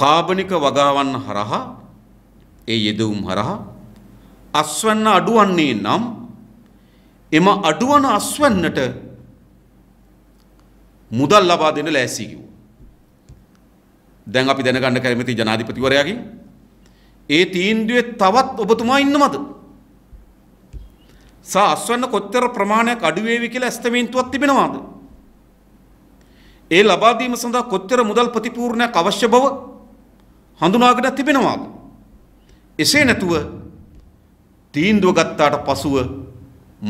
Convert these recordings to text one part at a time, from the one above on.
කාබනික වගාවන් හරහා ඒ යෙදවුම් හරහා අස්වැන්න අඩුවන්නේ නම් එම අඩුවන අස්වැන්නට මුදල් ලබා දෙන ලෑසි කිව්වා. දැන් අපි දැනගන්න කැමති ජනාධිපතිවරයාගෙන් ඒ තීන්දුවේ තවත් ඔබතුමා ඉන්නවද? සා අස්වැන්න කොච්චර ප්‍රමාණයක් අඩු වේවි කියලා ඇස්තමේන්තුවක් තිබෙනවද? ඒ ලබා දීම සඳහා කොච්චර මුදල් ප්‍රතිපූර්ණයක් අවශ්‍ය බව හඳුනාගට තිබෙනවාද. එසේ නැතුව තීන්දුව ගත්තාට පසුව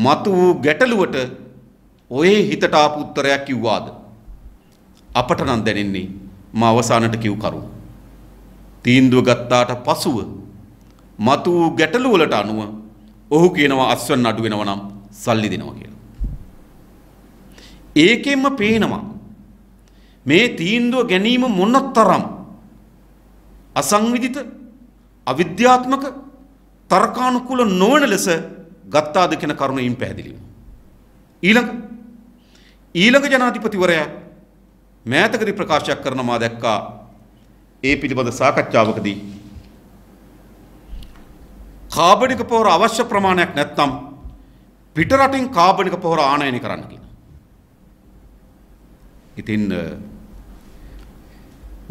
මතු වූ ගැටලුවට ඔයේ හිතට ආපු උත්තරයක් කිව්වාද. අපට නම් දැනෙන්නේ මා අවසානට කිව් කරු. තීන්දුව ගත්තාට පසුව මතු වූ ගැටලුවලට අනුව ඔහු කියනවා අස්වන් අඩු වෙනවා නම් සල්ලි දෙනවා කියලා. ඒකෙන්ම පේනවා මේ තීන්දුව ගැනීම මොනතරම් අසංවිධිත අවිද්‍යාත්මක තර්කානුකූල නොවන ලෙස ගත්තාද කියන කරුණයින් පැහැදිලිව. ඊළඟ ඊළඟ ජනාධිපතිවරයා මෑතකදී ප්‍රකාශයක් කරන මා දැක්කා ඒ පිළිබඳ සාකච්ඡාවකදී කාබනික පොහොර අවශ්‍ය ප්‍රමාණයක් නැත්නම් පිටරටින් කාබනික පොහොර ආනයනය කරන්න කියලා. ඉතින්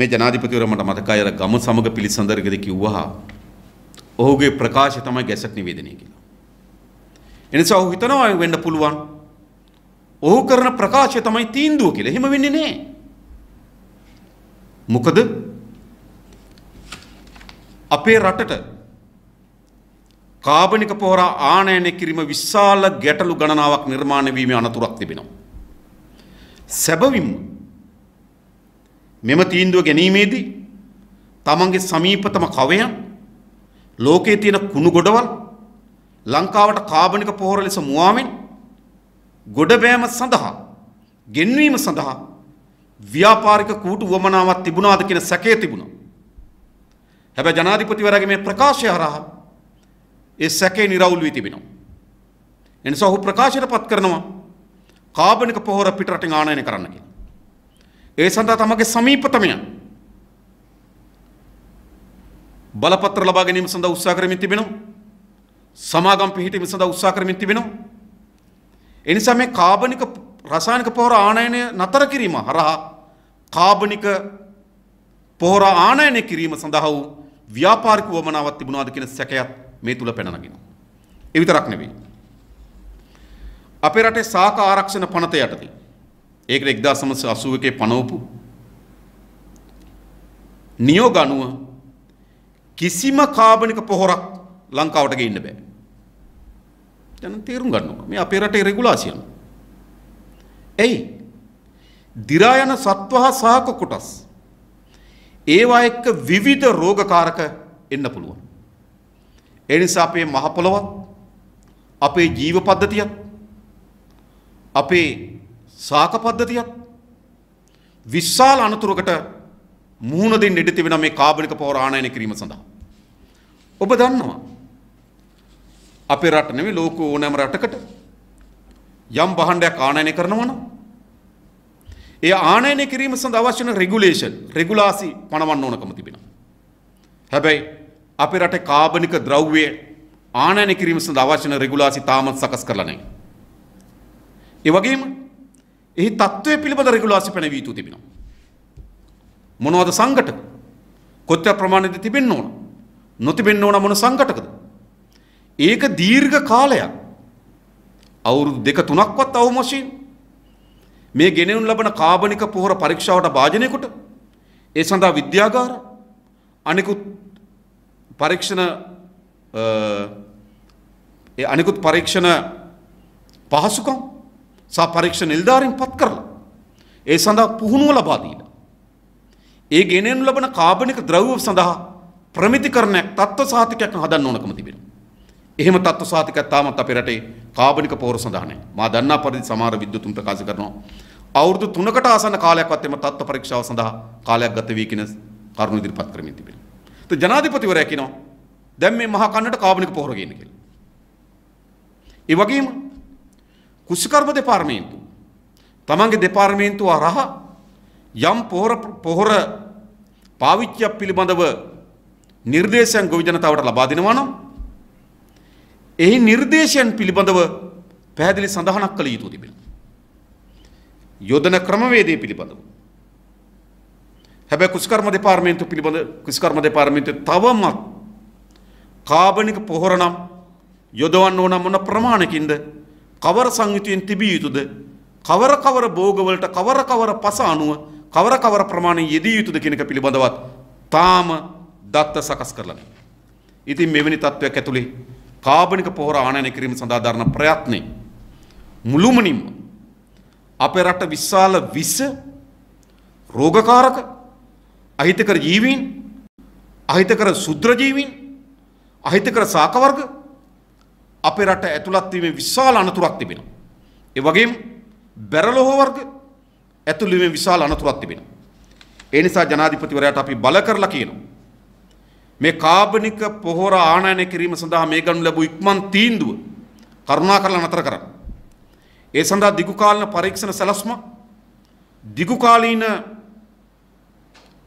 මේ ජනාධිපතිවරමට මතකයි අර ගම සමග පිළිසඳරකදී කිව්වහා ඔහුගේ ප්‍රකාශය තමයි ගැසට් නිවේදනය කියලා. එනිසා ඔහු හිතනවා වෙන්න පුළුවන්. ඔහු කරන ප්‍රකාශය තමයි තීන්දුව කියලා. එහෙම වෙන්නේ නැහැ. මොකද අපේ රටට කාබනික පොහොර ආනයනය කිරීම විශාල ගැටලු ගණනාවක් නිර්මාණය වීමේ අනතුරක් තිබෙනවා. සැබවින්ම මෙම තීන්දුව ගැනීමේදී තමන්ගේ සමීපතම කවයන් ලෝකයේ තියෙන කුණු ගොඩවල් ලංකාවට කාබනික පොහොර ලෙස මුවාමෙන් ගොඩබෑම සඳහා ගෙන්වීම සඳහා ව්‍යාපාරික කූටු වමනාවක් තිබුණාද කියන සැකය තිබුණා. හැබැයි ජනාධිපතිවරයාගේ මේ ප්‍රකාශය හරහා ඒ සැකේ निराවුල් වී තිබෙනවා. එනිසා ඔහු ප්‍රකාශයට පත් කරනවා කාබනික පොහොර පිටරටින් ආනයනය කරන්න කියලා. ඒ සඳහා තමගේ සමීපතමය බලපත්‍ර ලබා ගැනීම සඳහා උත්සාහ කරමින් තිබෙනවා. සමාගම් පිහිටීම සඳහා උත්සාහ කරමින් තිබෙනවා. එනිසා මේ කාබනික රසායනික පොහොර ආනයනය නතර කිරීම හරහා කාබනික පොහොර ආනයනය කිරීම සඳහා වූ ව්‍යාපාරික වමනාවක් තිබුණාද කියන සැකයක් මේ තුල පැන නගිනවා. ඒ විතරක් නෙවෙයි. අපේ රටේ සාක ආරක්ෂණ පනත යටතේ ඒකට එක්දා සමස අසුව එකේ පනවපු නියෝග අනුව කිසිම කාබනික පොහොරක් ලංකාවට ගේන්න බෑ. දැන් තේරුම් ගන්නවා. මේ අපේ රටේ රෙගුලාසියන්. එයි දිරා යන සත්වහ සහක කොටස් ඒවා එක්ක විවිධ රෝගකාරක එන්න පුළුවන්. ඒ නිසා අපේ මහ පොළොවත් අපේ ජීව පද්ධතියත් අපේ සාක පද්ධතියක් විශාල අනතුරකට මුහුණ දෙන්න ඉඩ තිබෙන මේ කාබලික පවර ආනයනය කිරීම සඳහා. ඔබ දන්නවා. අපේ රට නෙවෙයි ලෝක ඕනෑම රටකට යම් භාණ්ඩයක් ආනයනය කරනවා නම් ඒ ආනයනය කිරීම සඳහා අවශ්‍ය වෙන රෙගුලේෂන් රෙගුලාසි පනවන්න ඕනකම තිබෙනවා. හැබැයි අපේ රටේ කාබනික ද්‍රව්‍ය ආනයනය කිරීම සඳහා අවශ්‍ය වෙන රෙගුලාසි තාමත් සකස් කරලා නැහැ. ඒ වගේම එහි තත්ත්වය පිළිබඳ රෙගුලාසි පැනවිය යුතු තිබෙනවා. මොනවද සංගට? කොච්චර ප්‍රමාණයද තිබෙන්න ඕන? නොතිබෙන්න ඕන මොන සංගටකද? ඒක දීර්ඝ කාලයක් අවුරුදු දෙක තුනක්වත් අවමශීන් මේ ගෙනෙනුන් ලබන කාබනික පොහොර පරීක්ෂාවට භාජනය කොට ඒ සඳහා විද්‍යාගාර අනිකුත් පරීක්ෂණ ඒ අනිකුත් පරීක්ෂණ පහසුකම් සාපරීක්ෂ නිල්ධාරින් පත් කරලා. ඒ සඳහා පුහුණුව ලබාදීලා. ඒ ගෙනෙන් ලබන කාබනික ද්‍රව්ව සඳහා ප්‍රමිතිකරණයක් තත්ව සාතිකයක් හදන්න ඕනකම තිබෙන. එහෙම තත්ව සාතිකක් තාමත් අපේ රටේ කාබනික පෝර සඳහනයි. මා දන්නා පරිදි සමහර විද්‍යුතුන් ප්‍රකාශ කරනවා. අවුරුදු 3කට ආසන්න කාලයක්වත් එම තත්ත්ව පරීක්ෂාව සඳහා කාලයක් ගත වී කියන කරුණු ඉදිරිපත් කරමින් තිබෙනවා. તો ජනාධිපතිවරයා කියනවා දැන් මේ මහා කන්නට කාබනික පොහොර ගේන්න කියලා. ඒ වගේම කුෂිකර්ම දෙපාර්මේන්තු. තමන්ගේ දෙපාර්මේන්තුව අරහා යම් පොහොර පොහොර පාවිච්චයක් පිළිබඳව නිර්දේශයන් ගොවිජනතාවට ලබා දෙනවා නම් එහි නිර්දේශයන් පිළිබඳව පැහැදිලි සඳහනක් කළ යුතු තිබෙන. යොදන ක්‍රමවේදය පිළිබඳව. හැබැ කුස්කර්ම දෙපාර්මේන්තු පිළිබඳ කුස්කර්ම දෙපාර්මේන්තු තවමත් කාබනික පොහොරනම් යොදවන්න ඕන මොන ප්‍රමාණකින්ද කවර සංයුතියෙන් තිබිය යුතුද කවර කවර භෝගවලට කවර කවර පස අනුව කවර කවර ප්‍රමාණය යෙදී යුතුද කෙනෙක පිළිබඳවත් තාම දත්ත සකස් කරලන. ඉතින් මෙවැනි තත්ත්වයක් ඇතුළේ කාබනික පොහොර ආනයනය කිරීම සඳහා ධරණ ප්‍රයත්නය. මුළුමනින්ම අපේ රට විශාල විස්ස රෝගකාරක අහිතකර ජීවීන් අහිතකර සුද්‍රජීවීන් අහිතකර සාකවර්ග අපේ රට ඇතුළත්වීමේ විශාල අනතුරක් තිබෙනවා. ඒ වගේම බැරළෝ වර්ග ඇතුළවීමේ විශාල අනතුරක් තිබෙනවා. ඒ නිසා ජනාධිපතිවරයාට අපි බල කරලා කියනවා. මේ කාබනික පොහොර ආනයනය කිරීම සඳහා මේ ගනු ලැබූ ඉක්මන් තීන්දුව කරුණාකරලා නතර කරන්න. ඒ සඳහා දිගු කාලීන පරීක්ෂණ සැලැස්ම දිගු කාලීන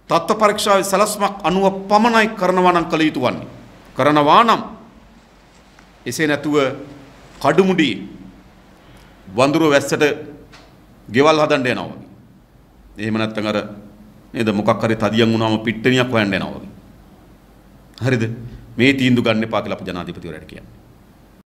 තත්ත්ව පරීක්ෂාවේ සැලැස්මක් අනුව පමණයි කරනවා නම් කළ යුතු වන්නේ. කරනවා නම් එසේ නැතුව කඩුමුඩි වඳුරු වැස්සට ගෙවල් හදන්න යනවා වගේ. එහෙම නැත්නම් අර නේද මොකක් හරි තදියම් වුණාම පිට්ටනියක් හොයන්න යනවා වගේ. හරිද? මේ තීන්දුව ගන්න එපා කියලා අපි ජනාධිපතිවරයාට කියන්නේ.